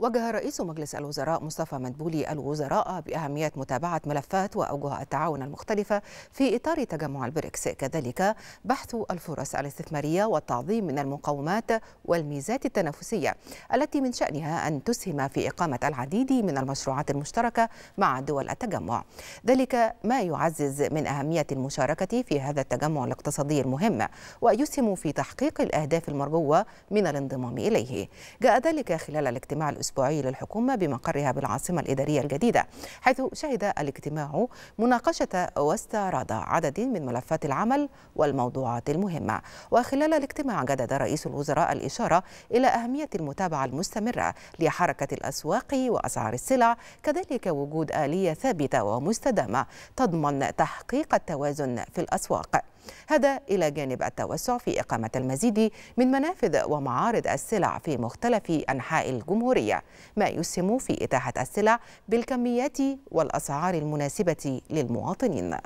وجه رئيس مجلس الوزراء مصطفى مدبولي الوزراء بأهمية متابعة ملفات وأوجه التعاون المختلفة في إطار تجمع البريكس كذلك بحث الفرص الاستثمارية والتعظيم من المقومات والميزات التنافسية التي من شأنها أن تسهم في إقامة العديد من المشروعات المشتركة مع دول التجمع ذلك ما يعزز من أهمية المشاركة في هذا التجمع الاقتصادي المهم ويسهم في تحقيق الأهداف المرجوة من الانضمام إليه جاء ذلك خلال الاجتماع الأسبوعي الأسبوعي للحكومة بمقرها بالعاصمة الإدارية الجديدة حيث شهد الاجتماع مناقشة واستعراض عدد من ملفات العمل والموضوعات المهمة وخلال الاجتماع جدد رئيس الوزراء الإشارة إلى أهمية المتابعة المستمرة لحركة الأسواق وأسعار السلع كذلك وجود آلية ثابتة ومستدامة تضمن تحقيق التوازن في الأسواق هذا إلى جانب التوسع في إقامة المزيد من منافذ ومعارض السلع في مختلف أنحاء الجمهورية ما يسهم في إتاحة السلع بالكميات والأسعار المناسبة للمواطنين